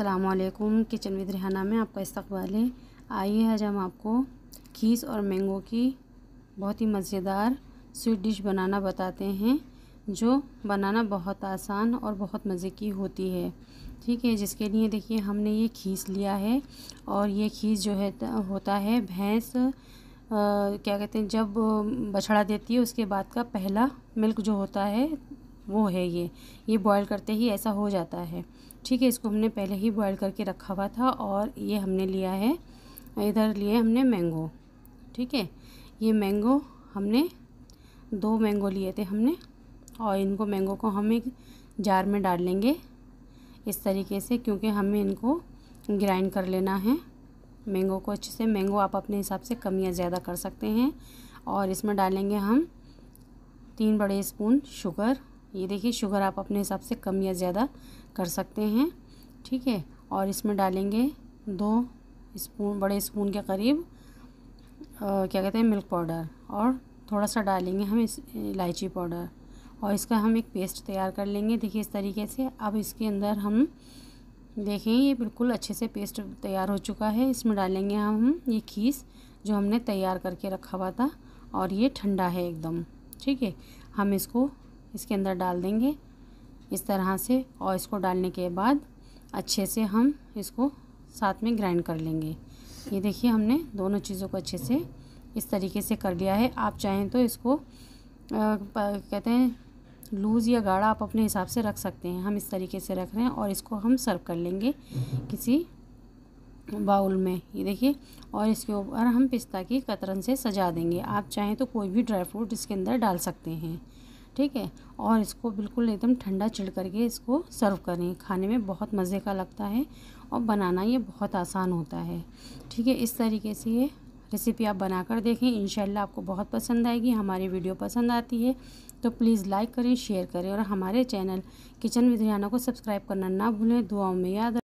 अल्लाम kitchen with Rihanna में आपका इस्तबाल है आइए आज हम आपको खीस और मैंगो की बहुत ही मज़ेदार स्वीट डिश बनाना बताते हैं जो बनाना बहुत आसान और बहुत मज़े की होती है ठीक है जिसके लिए देखिए हमने ये खीस लिया है और ये खीस जो है होता है भैंस क्या कहते हैं जब बछड़ा देती है उसके बाद का पहला मिल्क जो होता है वो है ये ये बॉईल करते ही ऐसा हो जाता है ठीक है इसको हमने पहले ही बॉईल करके रखा हुआ था और ये हमने लिया है इधर लिए हमने मैंगो ठीक है ये मैंगो हमने दो मैंगो लिए थे हमने और इनको मैंगो को हम एक जार में डाल लेंगे इस तरीके से क्योंकि हमें इनको ग्राइंड कर लेना है मैंगो को अच्छे से मैंगो आप अपने हिसाब से कम या ज़्यादा कर सकते हैं और इसमें डालेंगे हम तीन बड़े स्पून शुगर ये देखिए शुगर आप अपने हिसाब से कम या ज़्यादा कर सकते हैं ठीक है और इसमें डालेंगे दो स्पून बड़े स्पून के करीब आ, क्या कहते हैं मिल्क पाउडर और थोड़ा सा डालेंगे हम इस इलायची पाउडर और इसका हम एक पेस्ट तैयार कर लेंगे देखिए इस तरीके से अब इसके अंदर हम देखें ये बिल्कुल अच्छे से पेस्ट तैयार हो चुका है इसमें डालेंगे हम ये खीस जो हमने तैयार करके रखा हुआ था और ये ठंडा है एकदम ठीक है हम इसको इसके अंदर डाल देंगे इस तरह से और इसको डालने के बाद अच्छे से हम इसको साथ में ग्राइंड कर लेंगे ये देखिए हमने दोनों चीज़ों को अच्छे से इस तरीके से कर लिया है आप चाहें तो इसको आ, कहते हैं लूज़ या गाढ़ा आप अपने हिसाब से रख सकते हैं हम इस तरीके से रख रहे हैं और इसको हम सर्व कर लेंगे किसी बाउल में ये देखिए और इसके ऊपर हम पिस्ता की कतरन से सजा देंगे आप चाहें तो कोई भी ड्राई फ्रूट इसके अंदर डाल सकते हैं ठीक है और इसको बिल्कुल एकदम ठंडा चिड़ करके इसको सर्व करें खाने में बहुत मज़े का लगता है और बनाना ये बहुत आसान होता है ठीक है इस तरीके से ये रेसिपी आप बनाकर देखें इन आपको बहुत पसंद आएगी हमारी वीडियो पसंद आती है तो प्लीज़ लाइक करें शेयर करें और हमारे चैनल किचन विद्रियाना को सब्सक्राइब करना ना भूलें दुआओं में याद